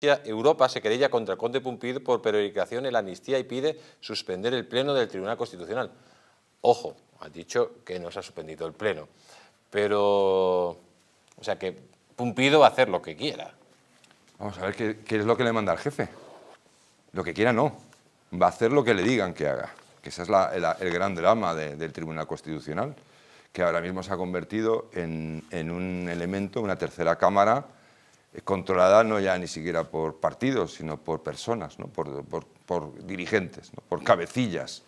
Europa se querella contra el conde Pumpido por periodicación en la amnistía y pide suspender el pleno del Tribunal Constitucional. Ojo, ha dicho que no se ha suspendido el pleno. Pero, o sea que Pumpido va a hacer lo que quiera. Vamos a ver qué, es lo que le manda el jefe. Lo que quiera no. Va a hacer lo que le digan que haga. Que ese es el, gran drama del Tribunal Constitucional, que ahora mismo se ha convertido en un elemento, una tercera cámara eh, controlada no ya ni siquiera por partidos, sino por personas, ¿no? por, dirigentes, ¿no? por cabecillas.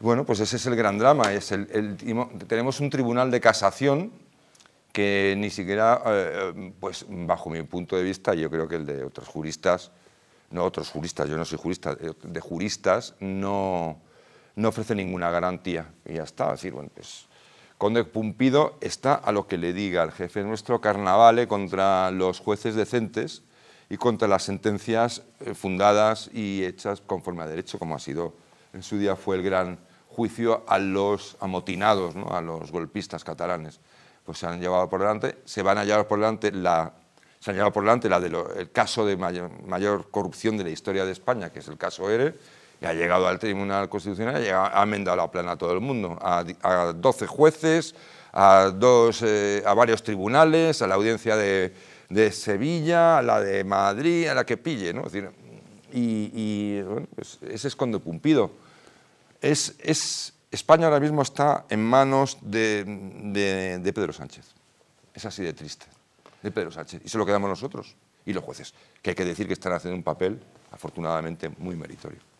Bueno, pues ese es el gran drama. Es el, tenemos un tribunal de casación que ni siquiera, eh, eh, pues bajo mi punto de vista, yo creo que el de otros juristas, no otros juristas, yo no soy jurista, de juristas, no, no ofrece ninguna garantía. Y ya está, es decir, bueno, pues Conde Pumpido está a lo que le diga el jefe nuestro carnavale contra los jueces decentes y contra las sentencias eh, fundadas y hechas conforme a derecho, como ha sido en su día fue el gran juicio a los amotinados, a los golpistas catalanes. Pues se han llevado por delante, se van a llevar por delante la, se han por delante la de el caso de mayor corrupción de la historia de España, que es el caso ERE, y ha llegado al Tribunal Constitucional, ha enmendado la plana a todo el mundo, a, 12 jueces, eh, a, varios tribunales, a la audiencia de, Sevilla, a la de Madrid, a la que pille, ¿no? Es decir, y, ese pues es cuando cumplido. Es, España ahora mismo está en manos de, de Pedro Sánchez. Es así de triste, de Pedro Sánchez. Y se lo quedamos nosotros y los jueces, que hay que decir que están haciendo un papel, afortunadamente, muy meritorio.